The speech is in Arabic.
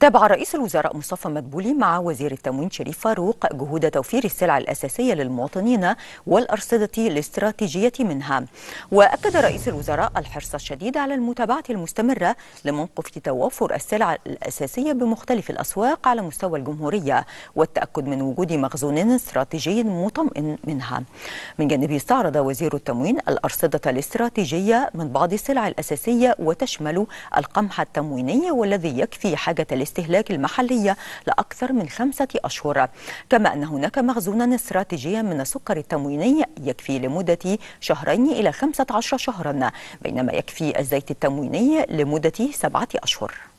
تابع رئيس الوزراء مصطفى مدبولي مع وزير التموين شريف فاروق جهود توفير السلع الأساسية للمواطنين والأرصدة الاستراتيجية منها وأكد رئيس الوزراء الحرص الشديد على المتابعة المستمرة لموقف توافر السلع الأساسية بمختلف الأسواق على مستوى الجمهورية والتأكد من وجود مخزون استراتيجي مطمئن منها من جانبه استعرض وزير التموين الأرصدة الاستراتيجية من بعض السلع الأساسية وتشمل القمح التمويني والذي يكفي حاجة الاستهلاك المحلية لأكثر من خمسة أشهر كما أن هناك مخزونا استراتيجيا من السكر التمويني يكفي لمدة شهرين إلى خمسة عشر شهرا بينما يكفي الزيت التمويني لمدة سبعة أشهر